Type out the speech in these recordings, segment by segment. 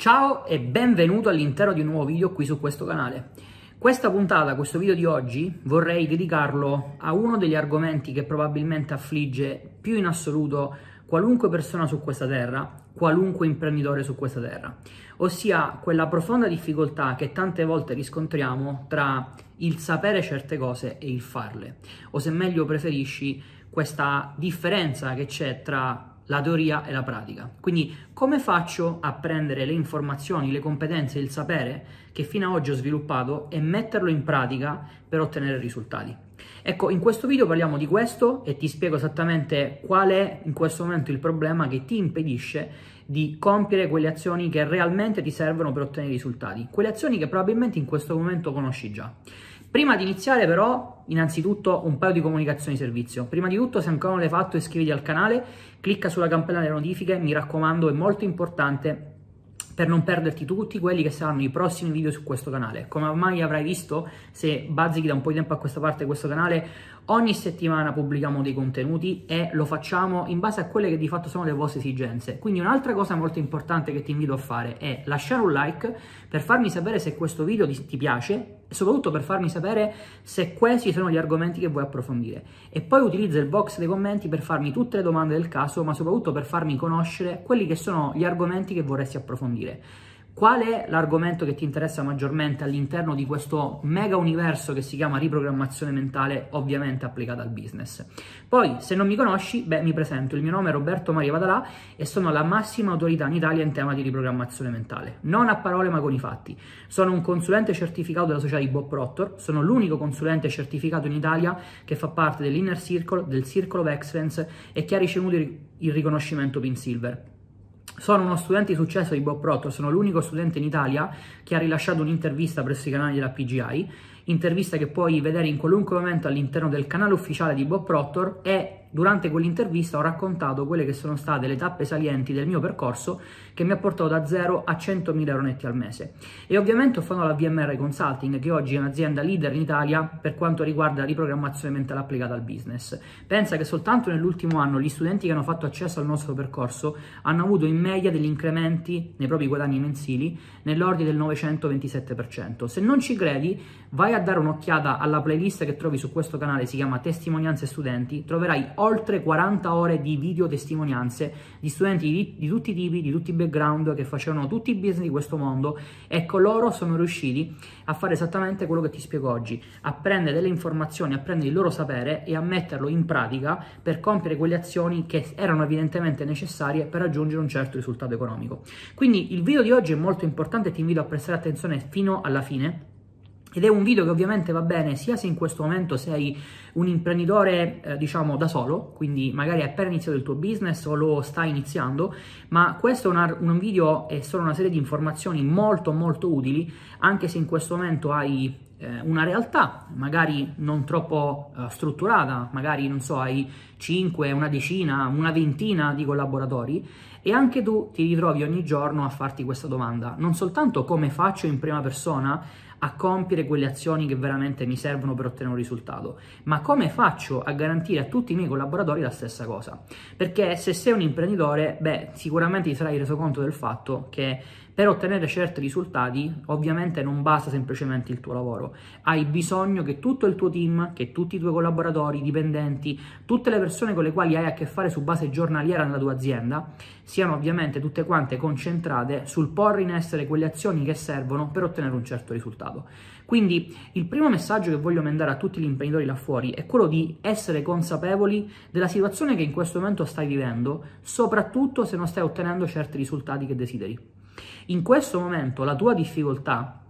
Ciao e benvenuto all'interno di un nuovo video qui su questo canale. Questa puntata, questo video di oggi, vorrei dedicarlo a uno degli argomenti che probabilmente affligge più in assoluto qualunque persona su questa terra, qualunque imprenditore su questa terra, ossia quella profonda difficoltà che tante volte riscontriamo tra il sapere certe cose e il farle, o se meglio preferisci questa differenza che c'è tra la teoria e la pratica. Quindi come faccio a prendere le informazioni, le competenze, il sapere che fino ad oggi ho sviluppato e metterlo in pratica per ottenere risultati? Ecco, in questo video parliamo di questo e ti spiego esattamente qual è in questo momento il problema che ti impedisce di compiere quelle azioni che realmente ti servono per ottenere risultati, quelle azioni che probabilmente in questo momento conosci già. Prima di iniziare però, innanzitutto un paio di comunicazioni di servizio. Prima di tutto, se ancora non l'hai fatto, iscriviti al canale, clicca sulla campanella delle notifiche, mi raccomando, è molto importante per non perderti tutti quelli che saranno i prossimi video su questo canale. Come ormai avrai visto, se bazzichi da un po' di tempo a questa parte questo canale, Ogni settimana pubblichiamo dei contenuti e lo facciamo in base a quelle che di fatto sono le vostre esigenze. Quindi un'altra cosa molto importante che ti invito a fare è lasciare un like per farmi sapere se questo video ti piace e soprattutto per farmi sapere se questi sono gli argomenti che vuoi approfondire. E poi utilizza il box dei commenti per farmi tutte le domande del caso, ma soprattutto per farmi conoscere quelli che sono gli argomenti che vorresti approfondire. Qual è l'argomento che ti interessa maggiormente all'interno di questo mega universo che si chiama riprogrammazione mentale, ovviamente applicata al business? Poi, se non mi conosci, beh, mi presento. Il mio nome è Roberto Maria Vadalà e sono la massima autorità in Italia in tema di riprogrammazione mentale. Non a parole, ma con i fatti. Sono un consulente certificato della società di Bob Proctor, sono l'unico consulente certificato in Italia che fa parte dell'Inner Circle, del Circle of Excellence e che ha ricevuto il riconoscimento Pin Silver. Sono uno studente di successo di Bob Proctor, sono l'unico studente in Italia che ha rilasciato un'intervista presso i canali della PGI, intervista che puoi vedere in qualunque momento all'interno del canale ufficiale di Bob Proctor e durante quell'intervista ho raccontato quelle che sono state le tappe salienti del mio percorso che mi ha portato da 0 a 100.000 euro netti al mese. E ovviamente ho fatto la VMR Consulting, che oggi è un'azienda leader in Italia per quanto riguarda la riprogrammazione mentale applicata al business. Pensa che soltanto nell'ultimo anno gli studenti che hanno fatto accesso al nostro percorso hanno avuto in media degli incrementi nei propri guadagni mensili nell'ordine del 927%. Se non ci credi, vai a dare un'occhiata alla playlist che trovi su questo canale, si chiama Testimonianze Studenti, troverai oltre 40 ore di video testimonianze di studenti di, di tutti i tipi, di tutti i background che facevano tutti i business di questo mondo. Ecco, loro sono riusciti a fare esattamente quello che ti spiego oggi, a prendere delle informazioni, a prendere il loro sapere e a metterlo in pratica per compiere quelle azioni che erano evidentemente necessarie per raggiungere un certo risultato economico. Quindi il video di oggi è molto importante, e ti invito a prestare attenzione fino alla fine ed è un video che ovviamente va bene sia se in questo momento sei un imprenditore, eh, diciamo, da solo, quindi magari hai appena iniziato il tuo business o lo stai iniziando, ma questo è una, un video e solo una serie di informazioni molto molto utili, anche se in questo momento hai eh, una realtà, magari non troppo eh, strutturata, magari non so, hai 5, una decina, una ventina di collaboratori e anche tu ti ritrovi ogni giorno a farti questa domanda, non soltanto come faccio in prima persona, a compiere quelle azioni che veramente mi servono per ottenere un risultato, ma come faccio a garantire a tutti i miei collaboratori la stessa cosa? Perché se sei un imprenditore, beh, sicuramente ti sarai reso conto del fatto che per ottenere certi risultati ovviamente non basta semplicemente il tuo lavoro, hai bisogno che tutto il tuo team, che tutti i tuoi collaboratori, dipendenti, tutte le persone con le quali hai a che fare su base giornaliera nella tua azienda, siano ovviamente tutte quante concentrate sul porre in essere quelle azioni che servono per ottenere un certo risultato. Quindi il primo messaggio che voglio mandare a tutti gli imprenditori là fuori è quello di essere consapevoli della situazione che in questo momento stai vivendo, soprattutto se non stai ottenendo certi risultati che desideri. In questo momento la tua difficoltà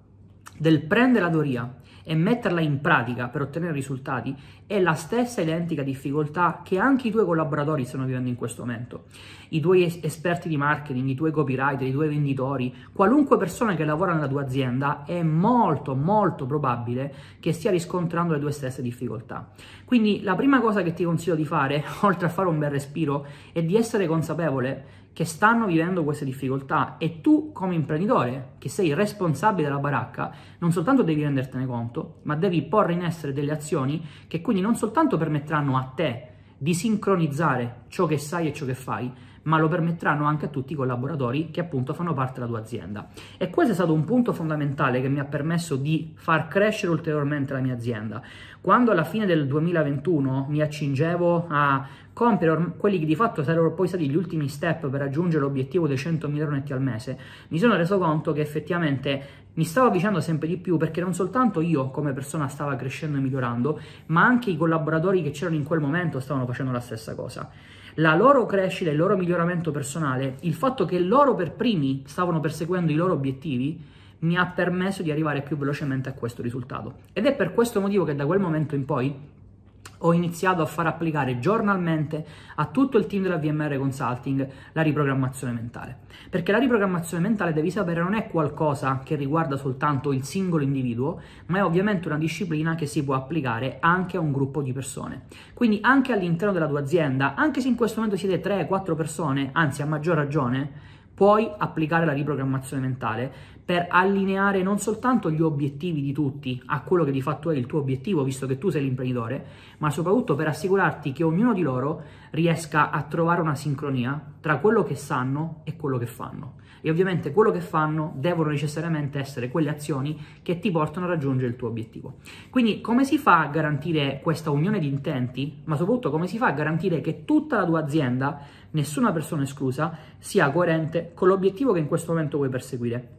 del prendere la teoria e metterla in pratica per ottenere risultati è la stessa identica difficoltà che anche i tuoi collaboratori stanno vivendo in questo momento. I tuoi esperti di marketing, i tuoi copywriter, i tuoi venditori, qualunque persona che lavora nella tua azienda è molto molto probabile che stia riscontrando le tue stesse difficoltà. Quindi la prima cosa che ti consiglio di fare, oltre a fare un bel respiro, è di essere consapevole che stanno vivendo queste difficoltà e tu come imprenditore, che sei responsabile della baracca, non soltanto devi rendertene conto, ma devi porre in essere delle azioni che quindi quindi non soltanto permetteranno a te di sincronizzare ciò che sai e ciò che fai, ma lo permetteranno anche a tutti i collaboratori che appunto fanno parte della tua azienda. E questo è stato un punto fondamentale che mi ha permesso di far crescere ulteriormente la mia azienda. Quando alla fine del 2021 mi accingevo a compiere quelli che di fatto sarebbero poi stati gli ultimi step per raggiungere l'obiettivo dei 100.000 netti al mese, mi sono reso conto che effettivamente mi stavo avvicinando sempre di più perché non soltanto io come persona stava crescendo e migliorando, ma anche i collaboratori che c'erano in quel momento stavano facendo la stessa cosa. La loro crescita, il loro miglioramento personale, il fatto che loro per primi stavano perseguendo i loro obiettivi, mi ha permesso di arrivare più velocemente a questo risultato. Ed è per questo motivo che da quel momento in poi ho iniziato a far applicare giornalmente a tutto il team della VMR Consulting la riprogrammazione mentale. Perché la riprogrammazione mentale, devi sapere, non è qualcosa che riguarda soltanto il singolo individuo, ma è ovviamente una disciplina che si può applicare anche a un gruppo di persone. Quindi anche all'interno della tua azienda, anche se in questo momento siete 3-4 persone, anzi a maggior ragione, puoi applicare la riprogrammazione mentale per allineare non soltanto gli obiettivi di tutti a quello che di fatto è il tuo obiettivo, visto che tu sei l'imprenditore, ma soprattutto per assicurarti che ognuno di loro riesca a trovare una sincronia tra quello che sanno e quello che fanno e ovviamente quello che fanno devono necessariamente essere quelle azioni che ti portano a raggiungere il tuo obiettivo. Quindi come si fa a garantire questa unione di intenti, ma soprattutto come si fa a garantire che tutta la tua azienda, nessuna persona esclusa, sia coerente con l'obiettivo che in questo momento vuoi perseguire?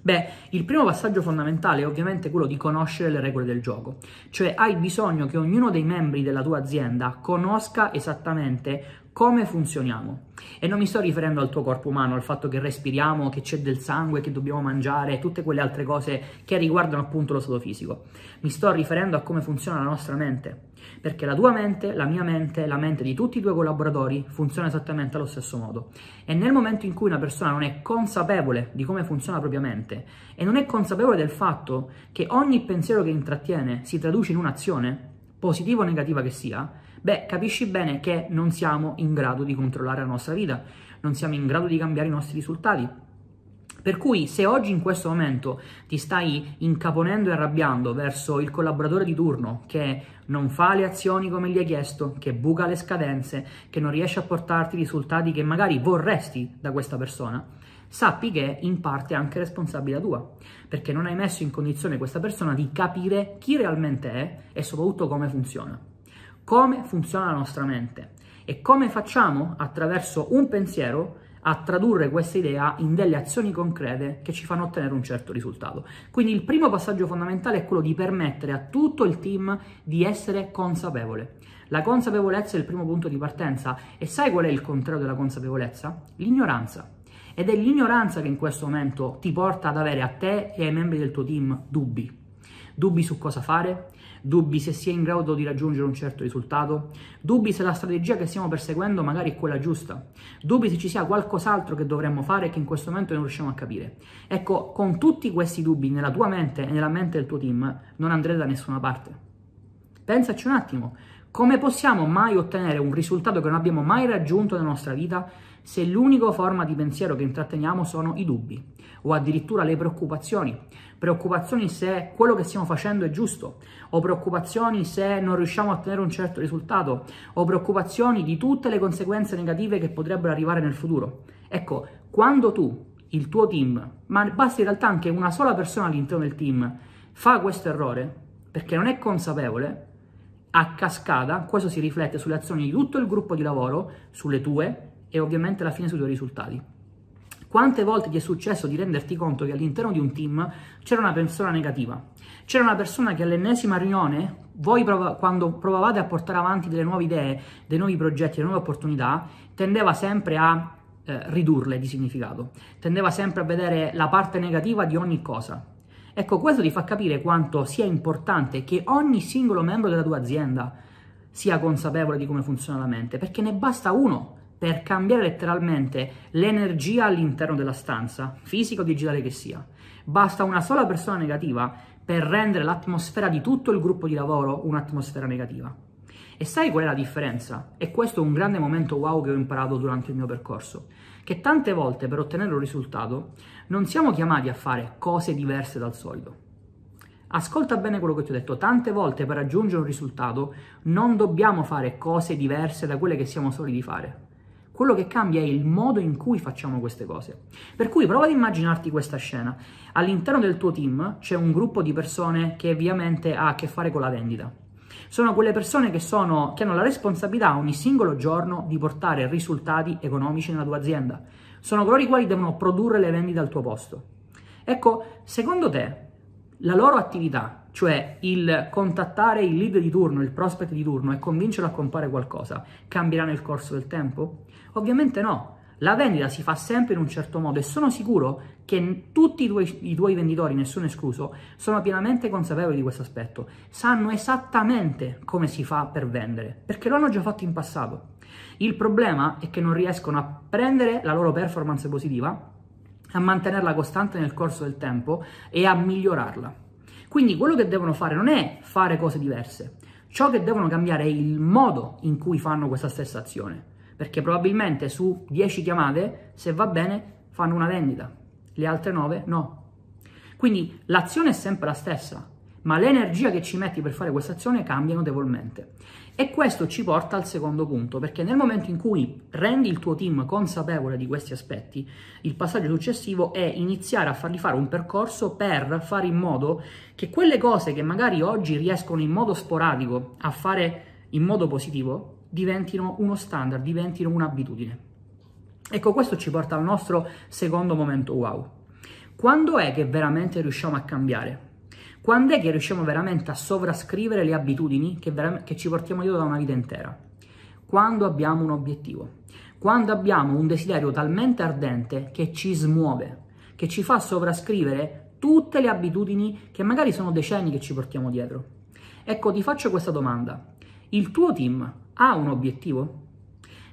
Beh, il primo passaggio fondamentale è ovviamente quello di conoscere le regole del gioco, cioè hai bisogno che ognuno dei membri della tua azienda conosca esattamente come funzioniamo. E non mi sto riferendo al tuo corpo umano, al fatto che respiriamo, che c'è del sangue, che dobbiamo mangiare, tutte quelle altre cose che riguardano appunto lo stato fisico. Mi sto riferendo a come funziona la nostra mente, perché la tua mente, la mia mente, la mente di tutti i tuoi collaboratori funziona esattamente allo stesso modo. E nel momento in cui una persona non è consapevole di come funziona la propria mente e non è consapevole del fatto che ogni pensiero che intrattiene si traduce in un'azione, positiva o negativa che sia, beh, capisci bene che non siamo in grado di controllare la nostra vita, non siamo in grado di cambiare i nostri risultati. Per cui se oggi in questo momento ti stai incaponendo e arrabbiando verso il collaboratore di turno che non fa le azioni come gli hai chiesto, che buca le scadenze, che non riesce a portarti i risultati che magari vorresti da questa persona, sappi che in parte è anche responsabilità tua, perché non hai messo in condizione questa persona di capire chi realmente è e soprattutto come funziona come funziona la nostra mente e come facciamo attraverso un pensiero a tradurre questa idea in delle azioni concrete che ci fanno ottenere un certo risultato. Quindi il primo passaggio fondamentale è quello di permettere a tutto il team di essere consapevole. La consapevolezza è il primo punto di partenza e sai qual è il contrario della consapevolezza? L'ignoranza. Ed è l'ignoranza che in questo momento ti porta ad avere a te e ai membri del tuo team dubbi Dubbi su cosa fare? Dubbi se si è in grado di raggiungere un certo risultato? Dubbi se la strategia che stiamo perseguendo magari è quella giusta? Dubbi se ci sia qualcos'altro che dovremmo fare che in questo momento non riusciamo a capire? Ecco, con tutti questi dubbi nella tua mente e nella mente del tuo team non andrete da nessuna parte. Pensaci un attimo, come possiamo mai ottenere un risultato che non abbiamo mai raggiunto nella nostra vita se l'unica forma di pensiero che intratteniamo sono i dubbi o addirittura le preoccupazioni preoccupazioni se quello che stiamo facendo è giusto, o preoccupazioni se non riusciamo a ottenere un certo risultato, o preoccupazioni di tutte le conseguenze negative che potrebbero arrivare nel futuro. Ecco, quando tu, il tuo team, ma basta in realtà anche una sola persona all'interno del team, fa questo errore, perché non è consapevole, a cascata questo si riflette sulle azioni di tutto il gruppo di lavoro, sulle tue e ovviamente alla fine sui tuoi risultati. Quante volte ti è successo di renderti conto che all'interno di un team c'era una persona negativa? C'era una persona che all'ennesima riunione, voi prov- quando provavate a portare avanti delle nuove idee, dei nuovi progetti, delle nuove opportunità, tendeva sempre a eh, ridurle di significato, tendeva sempre a vedere la parte negativa di ogni cosa. Ecco, questo ti fa capire quanto sia importante che ogni singolo membro della tua azienda sia consapevole di come funziona la mente, perché ne basta uno per cambiare letteralmente l'energia all'interno della stanza, fisica o digitale che sia. Basta una sola persona negativa per rendere l'atmosfera di tutto il gruppo di lavoro un'atmosfera negativa. E sai qual è la differenza? E questo è un grande momento wow che ho imparato durante il mio percorso, che tante volte per ottenere un risultato non siamo chiamati a fare cose diverse dal solito. Ascolta bene quello che ti ho detto, tante volte per raggiungere un risultato non dobbiamo fare cose diverse da quelle che siamo soliti fare quello che cambia è il modo in cui facciamo queste cose. Per cui prova ad immaginarti questa scena. All'interno del tuo team c'è un gruppo di persone che ovviamente ha a che fare con la vendita. Sono quelle persone che, sono, che hanno la responsabilità ogni singolo giorno di portare risultati economici nella tua azienda. Sono coloro i quali devono produrre le vendite al tuo posto. Ecco, secondo te la loro attività cioè il contattare il lead di turno, il prospect di turno e convincerlo a comprare qualcosa cambierà nel corso del tempo? Ovviamente no. La vendita si fa sempre in un certo modo e sono sicuro che tutti i tuoi, i tuoi venditori, nessuno escluso, sono pienamente consapevoli di questo aspetto. Sanno esattamente come si fa per vendere, perché lo hanno già fatto in passato. Il problema è che non riescono a prendere la loro performance positiva, a mantenerla costante nel corso del tempo e a migliorarla. Quindi quello che devono fare non è fare cose diverse, ciò che devono cambiare è il modo in cui fanno questa stessa azione, perché probabilmente su 10 chiamate, se va bene, fanno una vendita, le altre 9 no. Quindi l'azione è sempre la stessa, ma l'energia che ci metti per fare questa azione cambia notevolmente. E questo ci porta al secondo punto, perché nel momento in cui rendi il tuo team consapevole di questi aspetti, il passaggio successivo è iniziare a fargli fare un percorso per fare in modo che quelle cose che magari oggi riescono in modo sporadico a fare in modo positivo diventino uno standard, diventino un'abitudine. Ecco, questo ci porta al nostro secondo momento wow. Quando è che veramente riusciamo a cambiare? Quando è che riusciamo veramente a sovrascrivere le abitudini che, che ci portiamo dietro da una vita intera? Quando abbiamo un obiettivo, quando abbiamo un desiderio talmente ardente che ci smuove, che ci fa sovrascrivere tutte le abitudini che magari sono decenni che ci portiamo dietro. Ecco, ti faccio questa domanda. Il tuo team ha un obiettivo?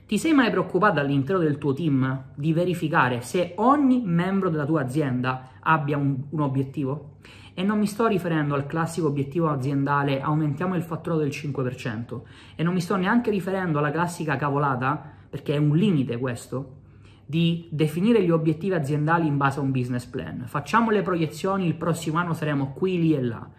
Ti sei mai preoccupato all'interno del tuo team di verificare se ogni membro della tua azienda abbia un, un obiettivo? E non mi sto riferendo al classico obiettivo aziendale aumentiamo il fatturato del 5% e non mi sto neanche riferendo alla classica cavolata, perché è un limite questo, di definire gli obiettivi aziendali in base a un business plan. Facciamo le proiezioni, il prossimo anno saremo qui, lì e là.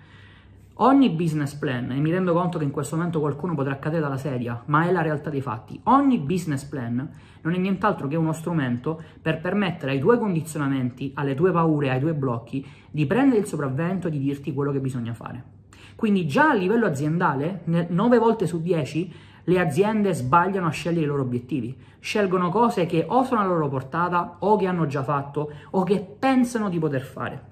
Ogni business plan, e mi rendo conto che in questo momento qualcuno potrà cadere dalla sedia, ma è la realtà dei fatti, ogni business plan non è nient'altro che uno strumento per permettere ai tuoi condizionamenti, alle tue paure, ai tuoi blocchi di prendere il sopravvento e di dirti quello che bisogna fare. Quindi già a livello aziendale, 9 volte su 10, le aziende sbagliano a scegliere i loro obiettivi, scelgono cose che o sono alla loro portata o che hanno già fatto o che pensano di poter fare.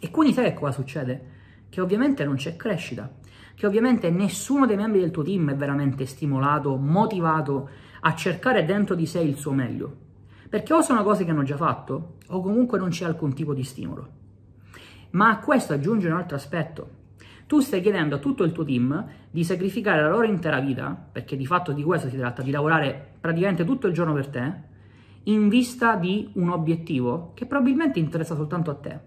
E quindi sai che cosa succede? che ovviamente non c'è crescita, che ovviamente nessuno dei membri del tuo team è veramente stimolato, motivato a cercare dentro di sé il suo meglio. Perché o sono cose che hanno già fatto, o comunque non c'è alcun tipo di stimolo. Ma a questo aggiunge un altro aspetto. Tu stai chiedendo a tutto il tuo team di sacrificare la loro intera vita, perché di fatto di questo si tratta, di lavorare praticamente tutto il giorno per te, in vista di un obiettivo che probabilmente interessa soltanto a te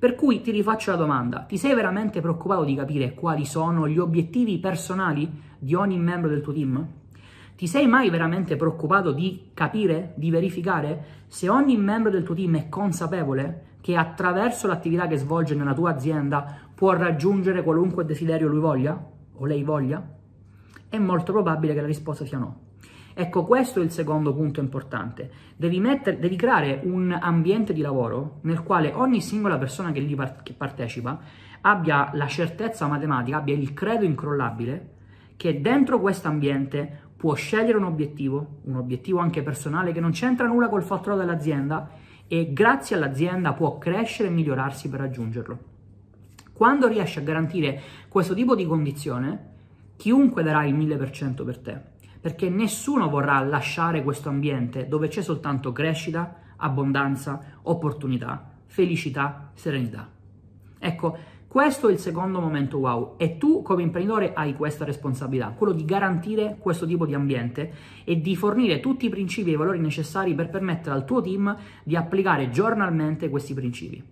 per cui ti rifaccio la domanda, ti sei veramente preoccupato di capire quali sono gli obiettivi personali di ogni membro del tuo team? Ti sei mai veramente preoccupato di capire, di verificare se ogni membro del tuo team è consapevole che attraverso l'attività che svolge nella tua azienda può raggiungere qualunque desiderio lui voglia o lei voglia? È molto probabile che la risposta sia no. Ecco, questo è il secondo punto importante. Devi, metter, devi creare un ambiente di lavoro nel quale ogni singola persona che, par- che partecipa abbia la certezza matematica, abbia il credo incrollabile che dentro questo ambiente può scegliere un obiettivo, un obiettivo anche personale che non c'entra nulla col fattore dell'azienda e grazie all'azienda può crescere e migliorarsi per raggiungerlo. Quando riesci a garantire questo tipo di condizione, chiunque darà il 1000% per te perché nessuno vorrà lasciare questo ambiente dove c'è soltanto crescita, abbondanza, opportunità, felicità, serenità. Ecco, questo è il secondo momento wow e tu come imprenditore hai questa responsabilità, quello di garantire questo tipo di ambiente e di fornire tutti i principi e i valori necessari per permettere al tuo team di applicare giornalmente questi principi.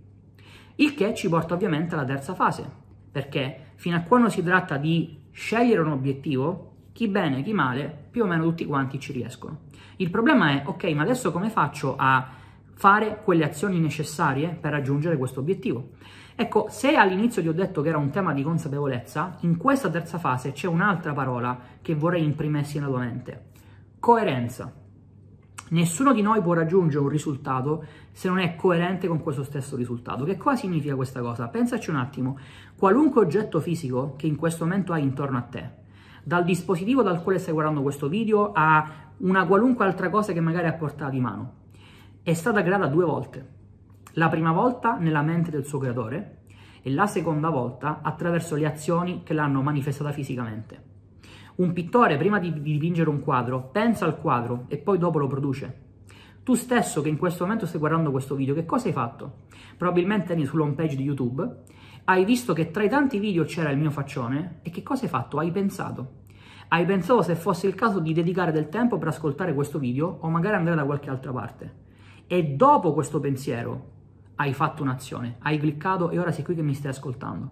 Il che ci porta ovviamente alla terza fase, perché fino a quando si tratta di scegliere un obiettivo, chi bene, chi male, più o meno tutti quanti ci riescono. Il problema è, ok, ma adesso come faccio a fare quelle azioni necessarie per raggiungere questo obiettivo? Ecco, se all'inizio ti ho detto che era un tema di consapevolezza, in questa terza fase c'è un'altra parola che vorrei imprimersi nella tua mente. Coerenza. Nessuno di noi può raggiungere un risultato se non è coerente con questo stesso risultato. Che cosa significa questa cosa? Pensaci un attimo. Qualunque oggetto fisico che in questo momento hai intorno a te, dal dispositivo dal quale stai guardando questo video a una qualunque altra cosa che magari ha portato di mano. È stata creata due volte. La prima volta nella mente del suo creatore e la seconda volta attraverso le azioni che l'hanno manifestata fisicamente. Un pittore, prima di dipingere un quadro, pensa al quadro e poi dopo lo produce. Tu stesso che in questo momento stai guardando questo video, che cosa hai fatto? Probabilmente eri sull'home page di YouTube hai visto che tra i tanti video c'era il mio faccione e che cosa hai fatto? Hai pensato. Hai pensato se fosse il caso di dedicare del tempo per ascoltare questo video o magari andare da qualche altra parte. E dopo questo pensiero hai fatto un'azione, hai cliccato e ora sei qui che mi stai ascoltando.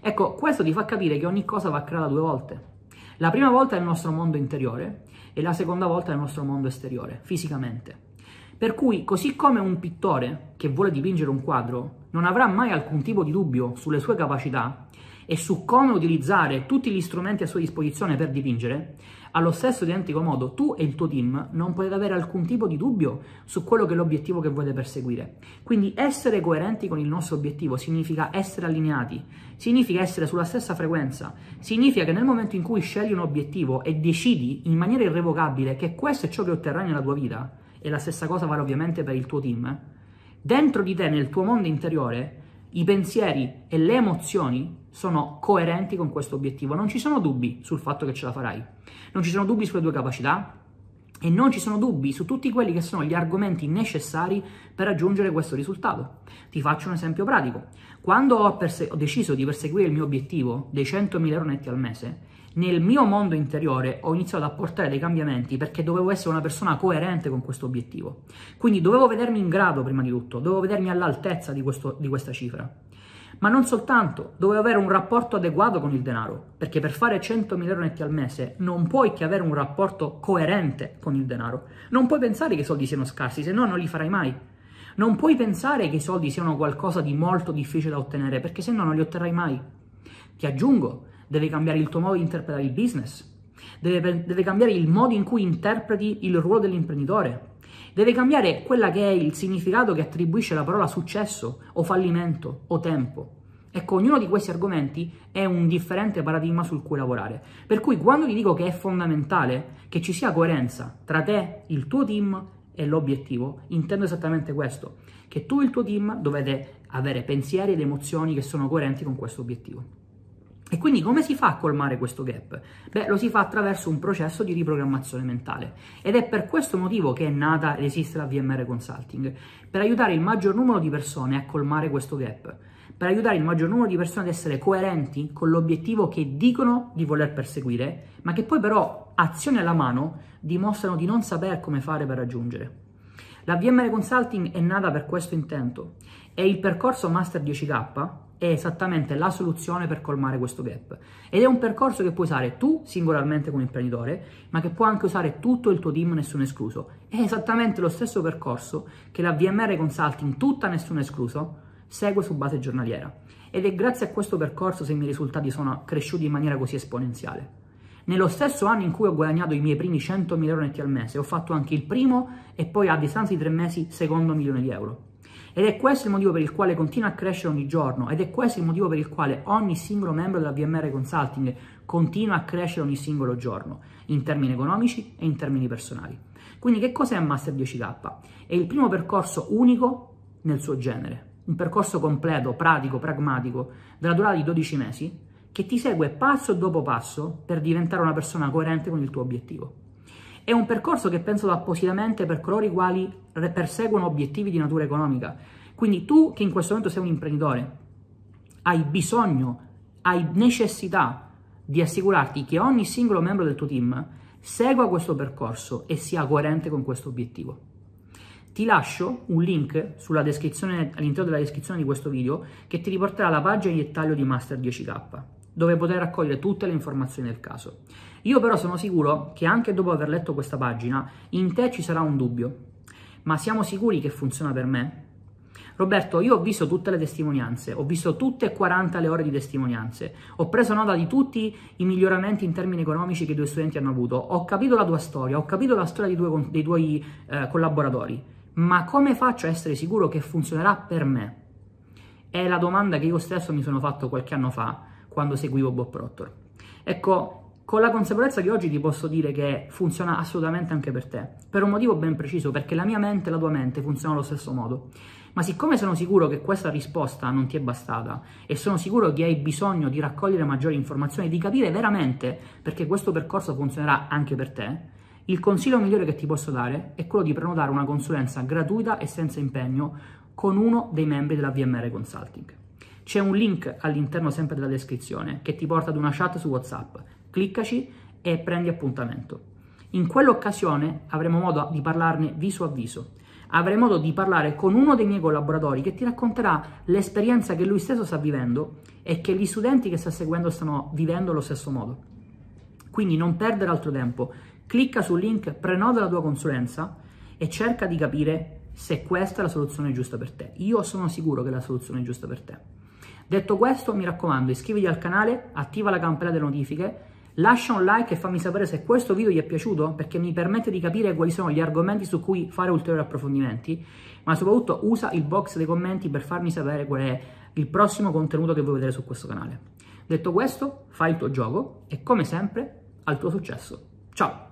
Ecco, questo ti fa capire che ogni cosa va creata due volte. La prima volta è il nostro mondo interiore e la seconda volta è il nostro mondo esteriore, fisicamente. Per cui, così come un pittore che vuole dipingere un quadro, non avrà mai alcun tipo di dubbio sulle sue capacità e su come utilizzare tutti gli strumenti a sua disposizione per dipingere, allo stesso identico modo tu e il tuo team non potete avere alcun tipo di dubbio su quello che è l'obiettivo che volete perseguire. Quindi essere coerenti con il nostro obiettivo significa essere allineati, significa essere sulla stessa frequenza, significa che nel momento in cui scegli un obiettivo e decidi in maniera irrevocabile che questo è ciò che otterrai nella tua vita, e la stessa cosa vale ovviamente per il tuo team, dentro di te, nel tuo mondo interiore, i pensieri e le emozioni sono coerenti con questo obiettivo. Non ci sono dubbi sul fatto che ce la farai. Non ci sono dubbi sulle tue capacità e non ci sono dubbi su tutti quelli che sono gli argomenti necessari per raggiungere questo risultato. Ti faccio un esempio pratico. Quando ho, perse- ho deciso di perseguire il mio obiettivo dei 100.000 euro netti al mese, nel mio mondo interiore ho iniziato a portare dei cambiamenti perché dovevo essere una persona coerente con questo obiettivo. Quindi dovevo vedermi in grado, prima di tutto, dovevo vedermi all'altezza di, questo, di questa cifra. Ma non soltanto, dovevo avere un rapporto adeguato con il denaro, perché per fare 100.000 euro netti al mese non puoi che avere un rapporto coerente con il denaro. Non puoi pensare che i soldi siano scarsi, se no non li farai mai. Non puoi pensare che i soldi siano qualcosa di molto difficile da ottenere, perché se no non li otterrai mai. Ti aggiungo deve cambiare il tuo modo di interpretare il business, deve, deve cambiare il modo in cui interpreti il ruolo dell'imprenditore, deve cambiare quella che è il significato che attribuisce la parola successo o fallimento o tempo. Ecco, ognuno di questi argomenti è un differente paradigma sul cui lavorare. Per cui quando ti dico che è fondamentale che ci sia coerenza tra te, il tuo team e l'obiettivo, intendo esattamente questo, che tu e il tuo team dovete avere pensieri ed emozioni che sono coerenti con questo obiettivo. E quindi come si fa a colmare questo gap? Beh, lo si fa attraverso un processo di riprogrammazione mentale ed è per questo motivo che è nata ed esiste la VMR Consulting, per aiutare il maggior numero di persone a colmare questo gap, per aiutare il maggior numero di persone ad essere coerenti con l'obiettivo che dicono di voler perseguire, ma che poi però, azione alla mano, dimostrano di non saper come fare per raggiungere. La VMR Consulting è nata per questo intento e il percorso Master 10K è esattamente la soluzione per colmare questo gap. Ed è un percorso che puoi usare tu singolarmente come imprenditore, ma che può anche usare tutto il tuo team, nessuno escluso. È esattamente lo stesso percorso che la VMR Consulting, tutta nessuno escluso, segue su base giornaliera. Ed è grazie a questo percorso se i miei risultati sono cresciuti in maniera così esponenziale. Nello stesso anno in cui ho guadagnato i miei primi 100.000 euro netti al mese, ho fatto anche il primo e poi a distanza di tre mesi secondo milione di euro. Ed è questo il motivo per il quale continua a crescere ogni giorno ed è questo il motivo per il quale ogni singolo membro della VMR Consulting continua a crescere ogni singolo giorno, in termini economici e in termini personali. Quindi che cos'è Master 10K? È il primo percorso unico nel suo genere, un percorso completo, pratico, pragmatico, della durata di 12 mesi, che ti segue passo dopo passo per diventare una persona coerente con il tuo obiettivo. È un percorso che penso appositamente per coloro i quali perseguono obiettivi di natura economica. Quindi tu che in questo momento sei un imprenditore, hai bisogno, hai necessità di assicurarti che ogni singolo membro del tuo team segua questo percorso e sia coerente con questo obiettivo. Ti lascio un link all'interno della descrizione di questo video che ti riporterà alla pagina di dettaglio di Master 10K dove poter raccogliere tutte le informazioni del caso. Io però sono sicuro che anche dopo aver letto questa pagina, in te ci sarà un dubbio. Ma siamo sicuri che funziona per me? Roberto, io ho visto tutte le testimonianze, ho visto tutte e 40 le ore di testimonianze, ho preso nota di tutti i miglioramenti in termini economici che i tuoi studenti hanno avuto, ho capito la tua storia, ho capito la storia tue, dei tuoi eh, collaboratori, ma come faccio a essere sicuro che funzionerà per me? È la domanda che io stesso mi sono fatto qualche anno fa quando seguivo Bob Proctor. Ecco, con la consapevolezza che oggi ti posso dire che funziona assolutamente anche per te, per un motivo ben preciso, perché la mia mente e la tua mente funzionano allo stesso modo. Ma siccome sono sicuro che questa risposta non ti è bastata e sono sicuro che hai bisogno di raccogliere maggiori informazioni, di capire veramente perché questo percorso funzionerà anche per te, il consiglio migliore che ti posso dare è quello di prenotare una consulenza gratuita e senza impegno con uno dei membri della VMR Consulting. C'è un link all'interno sempre della descrizione che ti porta ad una chat su WhatsApp. Cliccaci e prendi appuntamento. In quell'occasione avremo modo di parlarne viso a viso. Avrei modo di parlare con uno dei miei collaboratori che ti racconterà l'esperienza che lui stesso sta vivendo e che gli studenti che sta seguendo stanno vivendo allo stesso modo. Quindi non perdere altro tempo. Clicca sul link, prenota la tua consulenza e cerca di capire se questa è la soluzione giusta per te. Io sono sicuro che è la soluzione giusta per te. Detto questo, mi raccomando, iscriviti al canale, attiva la campanella delle notifiche, lascia un like e fammi sapere se questo video ti è piaciuto, perché mi permette di capire quali sono gli argomenti su cui fare ulteriori approfondimenti, ma soprattutto usa il box dei commenti per farmi sapere qual è il prossimo contenuto che vuoi vedere su questo canale. Detto questo, fai il tuo gioco e come sempre, al tuo successo. Ciao!